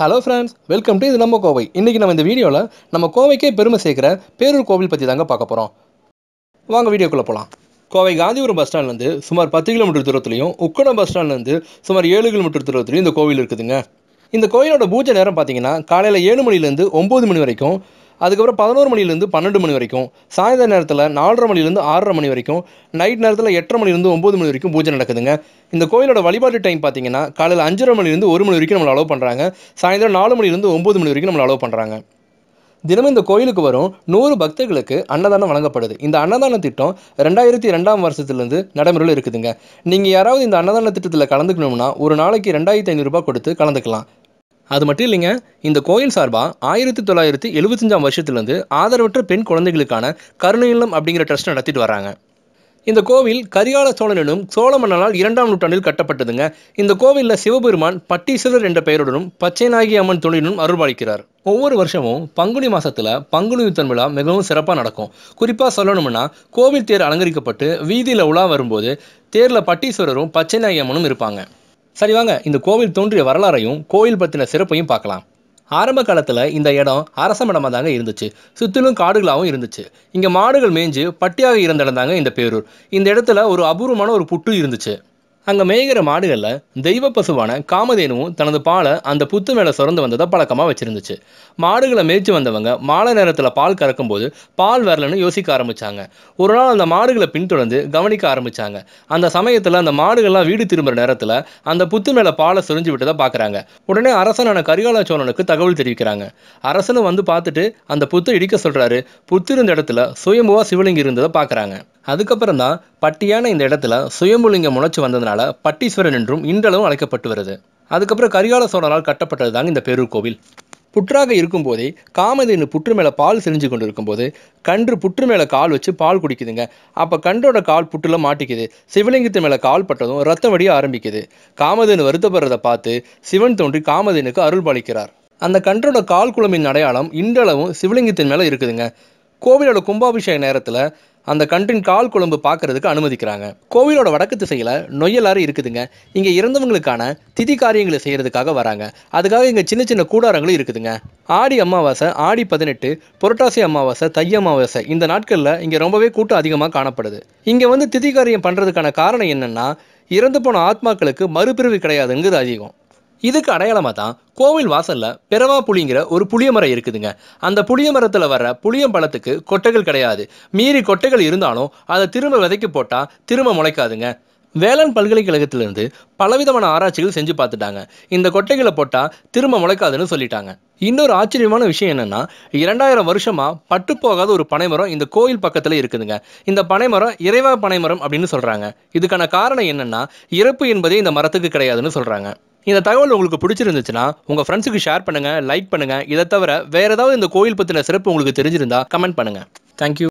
hello friends welcome to இது நம்ம கோவை இன்றைக்கி நம்ம இந்த வீடியோவில் நம்ம கோவைக்கே பெருமை சேர்க்குற பேரூர் கோவில் பற்றி தாங்க பார்க்க போகிறோம் வாங்க வீடியோக்குள்ளே போகலாம் கோவை காந்திபுரம் பஸ் ஸ்டாண்ட்லேருந்து சுமார் பத்து கிலோமீட்டர் தூரத்துலையும் உக்கடம் பஸ் ஸ்டாண்ட்லேருந்து சுமார் ஏழு கிலோமீட்டர் தூரத்துலையும் இந்த கோவில் இருக்குதுங்க இந்த கோவிலோட பூஜை நேரம் பார்த்தீங்கன்னா காலையில் ஏழு மணிலேருந்து ஒம்பது மணி வரைக்கும் அதுக்கப்புறம் பதினோரு மணிலேருந்து பன்னெண்டு மணி வரைக்கும் சாயந்தர நேரத்தில் நாலரை மணிலேருந்து ஆறரை மணி வரைக்கும் நைட் நேரத்தில் எட்டரை மணிலேருந்து ஒம்பது மணி வரைக்கும் பூஜை நடக்குதுங்க இந்த கோயிலோட வழிபாட்டு டைம் பார்த்தீங்கன்னா காலையில் அஞ்சரை மணிலேருந்து ஒரு மணி வரைக்கும் நம்மளை அலோவ் பண்ணுறாங்க சாயந்தரம் நாலு மணிலேருந்து ஒம்பது மணி வரைக்கும் நம்மளை அலோவ் பண்ணுறாங்க தினமும் இந்த கோயிலுக்கு வரும் நூறு பக்தர்களுக்கு அன்னதானம் வழங்கப்படுது இந்த அன்னதான திட்டம் ரெண்டாயிரத்தி ரெண்டாம் வருஷத்துலேருந்து நடைமுறையில் இருக்குதுங்க நீங்கள் யாராவது இந்த அன்னதான திட்டத்தில் கலந்துக்கணும்னா ஒரு நாளைக்கு ரெண்டாயிரத்தி ஐநூறுரூபா கொடுத்து கலந்துக்கலாம் அது மட்டும் இல்லைங்க இந்த கோயில் சார்பாக ஆயிரத்தி தொள்ளாயிரத்தி எழுபத்தஞ்சாம் வருஷத்துலேருந்து ஆதரவற்ற பெண் குழந்தைகளுக்கான கருணை இல்லம் அப்படிங்கிற ட்ரஸ்ட் நடத்திட்டு வராங்க இந்த கோவில் கரிகால சோழனும் சோழ மன்னனால் இரண்டாம் நூற்றாண்டில் கட்டப்பட்டதுங்க இந்த கோவிலில் சிவபெருமான் பட்டீஸ்வரர் என்ற பெயருடனும் பச்சைநாயகி அம்மன் துணையுடன் அருள்பாளிக்கிறார் ஒவ்வொரு வருஷமும் பங்குனி மாதத்தில் பங்குனி யுத்தன் விழா மிகவும் சிறப்பாக நடக்கும் குறிப்பாக சொல்லணும்னா கோவில் தேர் அலங்கரிக்கப்பட்டு வீதியில் உலா வரும்போது தேரில் பட்டீஸ்வரரும் பச்சைநாயகி அம்மனும் இருப்பாங்க சரி வாங்க இந்த கோவில் தோன்றிய வரலாறையும் கோவில் பற்றின சிறப்பையும் பார்க்கலாம் ஆரம்ப காலத்தில் இந்த இடம் அரச மடமாக தாங்க இருந்துச்சு சுற்றிலும் காடுகளாகவும் இருந்துச்சு இங்கே மாடுகள் மேய்ஞ்சு பட்டியாக இருந்த இடம் தாங்க இந்த பேரூர் இந்த இடத்துல ஒரு அபூர்வமான ஒரு புட்டு இருந்துச்சு அங்கே மேய்கிற மாடுகளில் தெய்வ பசுவான காமதேனுவும் தனது பாலை அந்த புத்து மேலே சுரந்து வந்ததை பழக்கமாக வச்சுருந்துச்சு மாடுகளை மேய்ச்சி வந்தவங்க மாலை நேரத்தில் பால் கறக்கும் போது பால் வரலன்னு யோசிக்க ஆரம்பிச்சாங்க ஒரு நாள் அந்த மாடுகளை பின்தொடர்ந்து கவனிக்க ஆரம்பித்தாங்க அந்த சமயத்தில் அந்த மாடுகள்லாம் வீடு திரும்புகிற நேரத்தில் அந்த புத்து மேலே பாலை சுரிஞ்சு விட்டதை பார்க்குறாங்க உடனே அரசனான கரிகால சோழனுக்கு தகவல் தெரிவிக்கிறாங்க அரசனும் வந்து பார்த்துட்டு அந்த புத்தை இடிக்க சொல்கிறாரு புத்து இருந்த இடத்துல சுயம்புவா சிவலிங்கம் இருந்ததை பாக்குறாங்க அதுக்கப்புறம் தான் பட்டியான இந்த இடத்துல சுயம்புலிங்கம் முளைச்சி வந்ததுனால பட்டீஸ்வரன் என்றும் இன்றளவும் அழைக்கப்பட்டு வருது அதுக்கப்புறம் கரிகால சோழனால் கட்டப்பட்டது தாங்க இந்த பேரூர் கோவில் புற்றாக இருக்கும்போதே காமதேனு புற்று மேலே பால் செறிஞ்சு கொண்டு இருக்கும்போது கன்று புற்று மேலே கால் வச்சு பால் குடிக்குதுங்க அப்போ கன்றோட கால் புற்றுல மாட்டிக்குது சிவலிங்கத்து மேலே கால் பட்டதும் ரத்தம் வடிய ஆரம்பிக்குது காமதேனு வருத்தப்படுறதை பார்த்து சிவன் தோன்றி காமதேனுக்கு அருள் பாலிக்கிறார் அந்த கன்றோட கால் குழம்பின் அடையாளம் இன்றளவும் சிவலிங்கத்தின் மேலே இருக்குதுங்க கோவிலோட கும்பாபிஷேக நேரத்தில் அந்த கன்றின் கால் குழம்பு பார்க்கறதுக்கு அனுமதிக்கிறாங்க கோவிலோட வடக்கு திசையில் நொய்யலாறு இருக்குதுங்க இங்கே இறந்தவங்களுக்கான திதி காரியங்களை செய்கிறதுக்காக வராங்க அதுக்காக இங்கே சின்ன சின்ன கூடாரங்களும் இருக்குதுங்க ஆடி அமாவாசை ஆடி பதினெட்டு புரட்டாசி அமாவாசை தை அமாவாசை இந்த நாட்களில் இங்கே ரொம்பவே கூட்டம் அதிகமாக காணப்படுது இங்கே வந்து திதி காரியம் பண்ணுறதுக்கான காரணம் என்னென்னா இறந்து போன ஆத்மாக்களுக்கு மறுபிரிவு கிடையாதுங்கிறது அதிகம் இதுக்கு அடையாளமாக தான் கோவில் வாசலில் பெரவா புளிங்கிற ஒரு புளிய மரம் இருக்குதுங்க அந்த புளிய மரத்தில் வர புளியம்பழத்துக்கு பழத்துக்கு கொட்டைகள் கிடையாது மீறி கொட்டைகள் இருந்தாலும் அதை திரும்ப விதைக்கு போட்டால் திரும்ப முளைக்காதுங்க வேளாண் பல்கலைக்கழகத்திலிருந்து பலவிதமான ஆராய்ச்சிகள் செஞ்சு பார்த்துட்டாங்க இந்த கொட்டைகளை போட்டால் திரும்ப முளைக்காதுன்னு சொல்லிட்டாங்க இன்னொரு ஆச்சரியமான விஷயம் என்னென்னா இரண்டாயிரம் வருஷமாக பட்டு போகாத ஒரு பனைமரம் இந்த கோயில் பக்கத்தில் இருக்குதுங்க இந்த பனைமரம் இறைவா பனைமரம் அப்படின்னு சொல்கிறாங்க இதுக்கான காரணம் என்னென்னா இறப்பு என்பதே இந்த மரத்துக்கு கிடையாதுன்னு சொல்கிறாங்க இந்த தகவல் உங்களுக்கு பிடிச்சிருந்துச்சுன்னா உங்க ஃப்ரெண்ட்ஸுக்கு ஷேர் பண்ணுங்க லைக் பண்ணுங்க இதை தவிர வேற ஏதாவது இந்த கோயில் பத்தின சிறப்பு உங்களுக்கு தெரிஞ்சிருந்தா கமெண்ட் பண்ணுங்க தேங்க்யூ